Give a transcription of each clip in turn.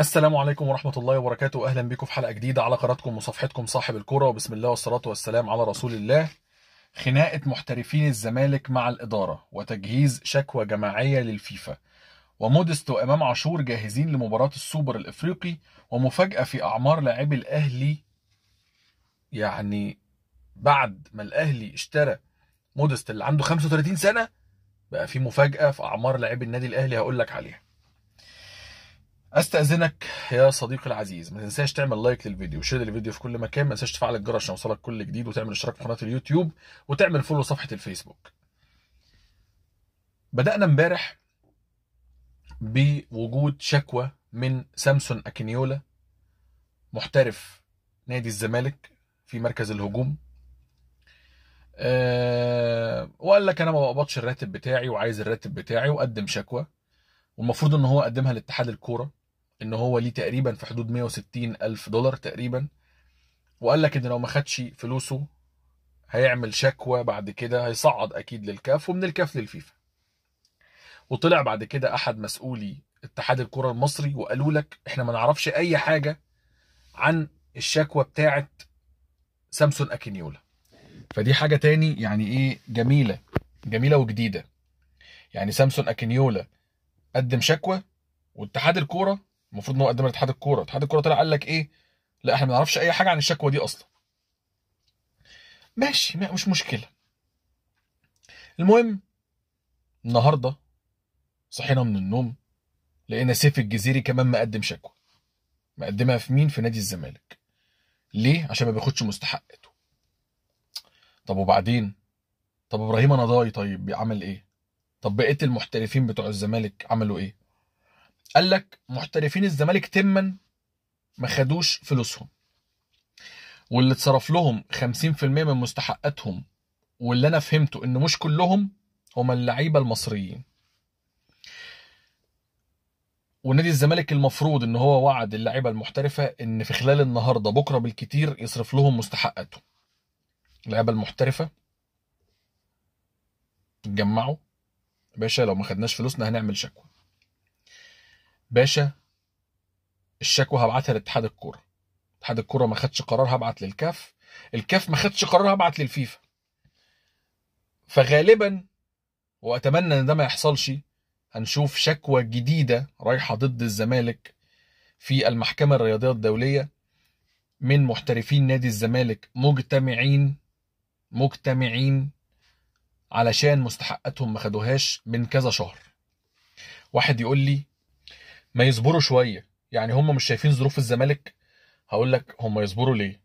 السلام عليكم ورحمة الله وبركاته أهلا بكم في حلقة جديدة على قناتكم وصفحتكم صاحب الكرة وبسم الله والصلاة والسلام على رسول الله خناقة محترفين الزمالك مع الإدارة وتجهيز شكوى جماعية للفيفا ومودست وإمام عاشور جاهزين لمباراة السوبر الإفريقي ومفاجأة في أعمار لاعبي الأهلي يعني بعد ما الأهلي اشترى مودست اللي عنده 35 سنة بقى في مفاجأة في أعمار لاعبي النادي الأهلي هقول لك عليها استاذنك يا صديقي العزيز ما تنساش تعمل لايك للفيديو وشير للفيديو في كل مكان ما تنساش تفعل الجرس عشان يوصلك كل جديد وتعمل اشتراك في قناه اليوتيوب وتعمل فولو صفحه الفيسبوك بدانا امبارح بوجود شكوى من سامسون اكينيولا محترف نادي الزمالك في مركز الهجوم أه وقال لك انا ما بقبضش الراتب بتاعي وعايز الراتب بتاعي وقدم شكوى والمفروض ان هو قدمها لاتحاد الكوره ان هو ليه تقريبا في حدود 160 الف دولار تقريبا وقال لك ان لو ما خدش فلوسه هيعمل شكوى بعد كده هيصعد اكيد للكاف ومن الكاف للفيفا وطلع بعد كده احد مسؤولي اتحاد الكره المصري وقالوا لك احنا ما نعرفش اي حاجه عن الشكوى بتاعه سامسون اكينيولا فدي حاجه تاني يعني ايه جميله جميله وجديده يعني سامسون اكينيولا قدم شكوى واتحاد الكوره المفروض ان هو قدمها لاتحاد الكوره اتحاد الكوره طلع قال لك ايه لا احنا ما نعرفش اي حاجه عن الشكوى دي اصلا ماشي ما مش مشكله المهم النهارده صحينا من النوم لقينا سيف الجزيري كمان مقدم شكوى مقدمها في مين في نادي الزمالك ليه عشان ما بياخدش مستحقاته طب وبعدين طب ابراهيم نضاي طيب عمل ايه طب بقيه المحترفين بتوع الزمالك عملوا ايه قال لك محترفين الزمالك تما ما خدوش فلوسهم واللي اتصرف لهم 50% من مستحقاتهم واللي انا فهمته ان مش كلهم هما اللعيبه المصريين ونادي الزمالك المفروض ان هو وعد اللعيبه المحترفه ان في خلال النهارده بكره بالكتير يصرف لهم مستحقاتهم اللعيبه المحترفه اتجمعوا باشا لو ما خدناش فلوسنا هنعمل شكوى باشا الشكوى هبعتها لاتحاد الكوره اتحاد الكوره ما خدش قرار هبعت للكاف الكاف ما خدش قرار هبعت للفيفا فغالبا واتمنى ان ده ما يحصلش هنشوف شكوى جديده رايحه ضد الزمالك في المحكمه الرياضيه الدوليه من محترفين نادي الزمالك مجتمعين مجتمعين علشان مستحقاتهم ما خدوهاش من كذا شهر واحد يقول لي ما يصبروا شويه يعني هم مش شايفين ظروف الزمالك هقول لك هم يصبروا ليه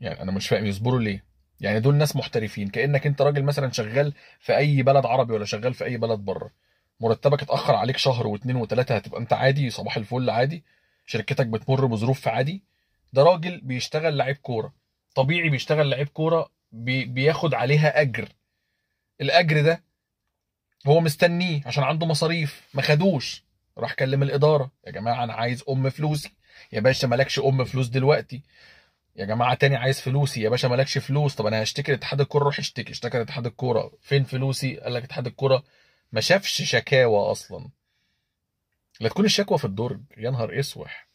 يعني انا مش فاهم يصبروا ليه يعني دول ناس محترفين كانك انت راجل مثلا شغال في اي بلد عربي ولا شغال في اي بلد بره مرتبك اتاخر عليك شهر واثنين وتلاته هتبقى انت عادي صباح الفل عادي شركتك بتمر بظروف عادي ده راجل بيشتغل لعيب كوره طبيعي بيشتغل لعيب كوره بي بياخد عليها اجر الاجر ده هو مستنيه عشان عنده مصاريف ما خدوش راح كلم الاداره يا جماعه انا عايز ام فلوسي يا باشا مالكش ام فلوس دلوقتي يا جماعه تاني عايز فلوسي يا باشا مالكش فلوس طب انا هشتكي لاتحاد الكوره روح اشتكي اشتكى لاتحاد الكوره فين فلوسي قال لك اتحاد الكوره ما شافش شكاوى اصلا لا تكون الشكوى في الدرج يا نهار اسوح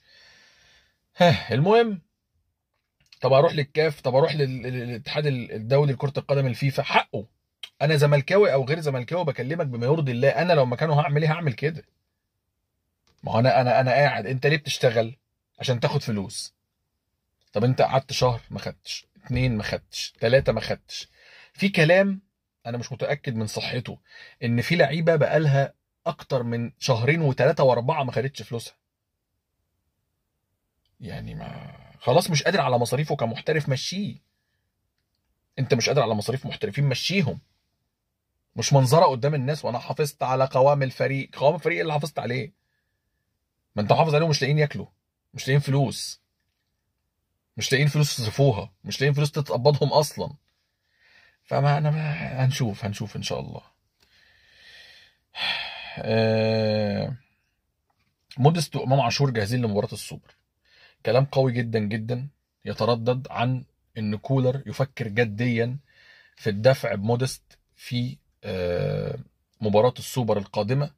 ها المهم طب اروح للكاف طب اروح للاتحاد الدولي لكره القدم الفيفا حقه انا زملكاوي او غير زملكاوي بكلمك بما يرضي الله انا لو مكانه هعمل ايه هعمل كده ما انا انا انا قاعد انت ليه بتشتغل عشان تاخد فلوس طب انت قعدت شهر ما خدتش اتنين ما خدتش تلاتة ما خدتش في كلام انا مش متاكد من صحته ان في لعيبه بقالها اكتر من شهرين وثلاثه واربعه ما خدتش فلوسها يعني ما خلاص مش قادر على مصاريفه كمحترف مشيه انت مش قادر على مصاريف محترفين مشيهم مش منظره قدام الناس وانا حافظت على قوام الفريق قوام الفريق اللي حافظت عليه ما انت حافظ عليهم مش لاقيين ياكلوا مش لاقيين فلوس مش لاقيين فلوس يصرفوها مش لاقيين فلوس تتقبضهم اصلا فما انا ما هنشوف هنشوف ان شاء الله آه مودست وامام عاشور جاهزين لمباراه السوبر كلام قوي جدا جدا يتردد عن ان كولر يفكر جديا في الدفع بمودست في آه، مباراه السوبر القادمه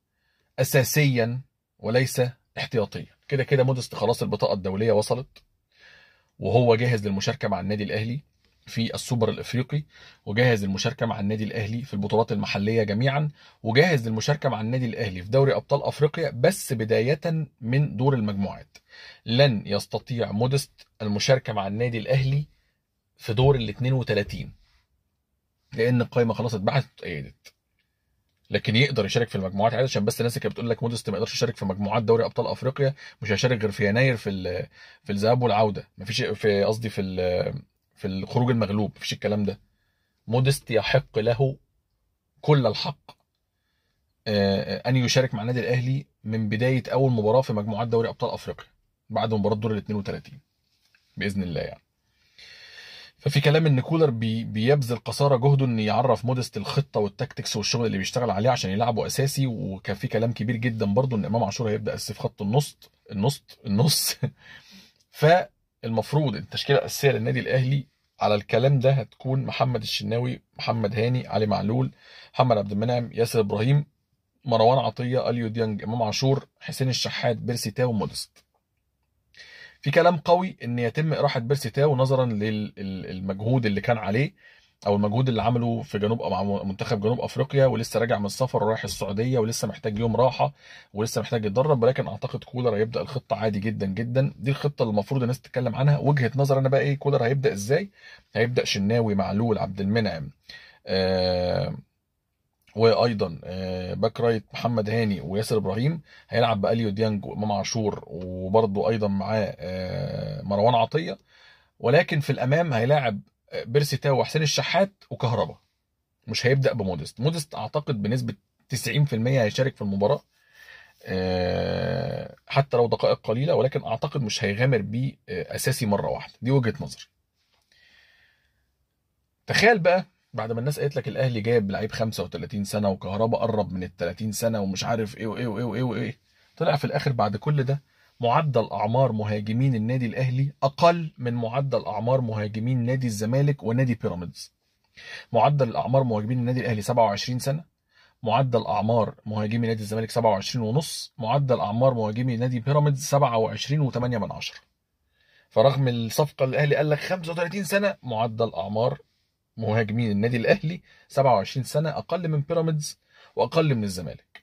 اساسيا وليس احتياطيا كده كده مودست خلاص البطاقه الدوليه وصلت وهو جاهز للمشاركه مع النادي الاهلي في السوبر الافريقي وجاهز للمشاركه مع النادي الاهلي في البطولات المحليه جميعا وجاهز للمشاركه مع النادي الاهلي في دوري ابطال افريقيا بس بدايه من دور المجموعات لن يستطيع مودست المشاركه مع النادي الاهلي في دور ال 32 لان القائمه خلاص اتبعت واتأيدت لكن يقدر يشارك في المجموعات عادي عشان بس الناس اللي كانت بتقول لك مودست ما يقدرش يشارك في مجموعات دوري ابطال افريقيا مش هيشارك غير في يناير في في الذهاب والعوده مفيش في قصدي في في الخروج المغلوب مفيش الكلام ده مودست يحق له كل الحق آه، آه، ان يشارك مع النادي الاهلي من بدايه اول مباراه في مجموعات دوري ابطال افريقيا بعد مباراه دور ال 32 باذن الله يعني ففي كلام ان كولر بي بيبذل قصارى جهده ان يعرف مودست الخطه والتكتكس والشغل اللي بيشتغل عليه عشان يلعبه اساسي وكان في كلام كبير جدا برضو ان امام عاشور هيبدا اساسي في خط النص النص النص فالمفروض التشكيله الاساسيه للنادي الاهلي على الكلام ده هتكون محمد الشناوي محمد هاني علي معلول محمد عبد المنعم ياسر ابراهيم مروان عطيه اليو ديانج امام عاشور حسين الشحات بيرسي تاو مودست في كلام قوي ان يتم اراحه بيرسي تاو نظرا للمجهود اللي كان عليه او المجهود اللي عمله في جنوب مع منتخب جنوب افريقيا ولسه راجع من السفر ورايح السعوديه ولسه محتاج يوم راحه ولسه محتاج يتدرب ولكن اعتقد كولر هيبدا الخطه عادي جدا جدا دي الخطه اللي المفروض الناس تتكلم عنها وجهه نظر انا بقى ايه كولر هيبدا ازاي هيبدا شناوي معلول عبد المنعم آه وايضا آه، باك رايت محمد هاني وياسر ابراهيم هيلعب باليو ديانج وامام عاشور وبرده ايضا معاه آه، مروان عطيه ولكن في الامام هيلاعب آه، بيرسي تاو وحسين الشحات وكهربا مش هيبدا بمودست مودست اعتقد بنسبه 90% هيشارك في المباراه حتى لو دقائق قليله ولكن اعتقد مش هيغامر بيه اساسي مره واحده دي وجهه نظري تخيل بقى بعد ما الناس قالت لك الاهلي جايب لعيب 35 سنه وكهربا قرب من ال 30 سنه ومش عارف ايه وايه وايه وايه وايه طلع في الاخر بعد كل ده معدل اعمار مهاجمين النادي الاهلي اقل من معدل اعمار مهاجمين نادي الزمالك ونادي بيراميدز معدل اعمار مهاجمين النادي الاهلي 27 سنه معدل اعمار مهاجمي نادي الزمالك 27 ونص معدل اعمار مهاجمي نادي بيراميدز 27 و8 من عشرة فرغم الصفقه الاهلي قال لك 35 سنه معدل اعمار مهاجمين النادي الاهلي 27 سنه اقل من بيراميدز واقل من الزمالك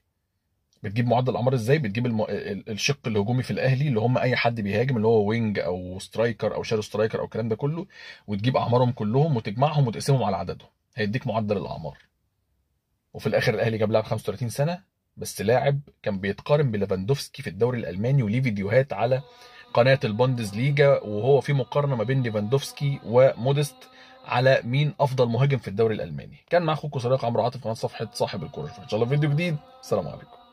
بتجيب معدل اعمار ازاي بتجيب الم... الشق الهجومي في الاهلي اللي هم اي حد بيهاجم اللي هو وينج او سترايكر او شارو سترايكر او الكلام ده كله وتجيب اعمارهم كلهم وتجمعهم وتقسمهم على عددهم هيديك معدل الاعمار وفي الاخر الاهلي جاب لاعب 35 سنه بس لاعب كان بيتقارن بليفاندوفسكي في الدوري الالماني وليه فيديوهات على قناه البوندز ليجا وهو في مقارنه ما بين ليفاندوفسكي وموديست على مين افضل مهاجم في الدوري الالماني كان مع اخوكم صديق عمرو عاطف قناه صفحه صاحب الكوره ان شاء الله فيديو جديد سلام عليكم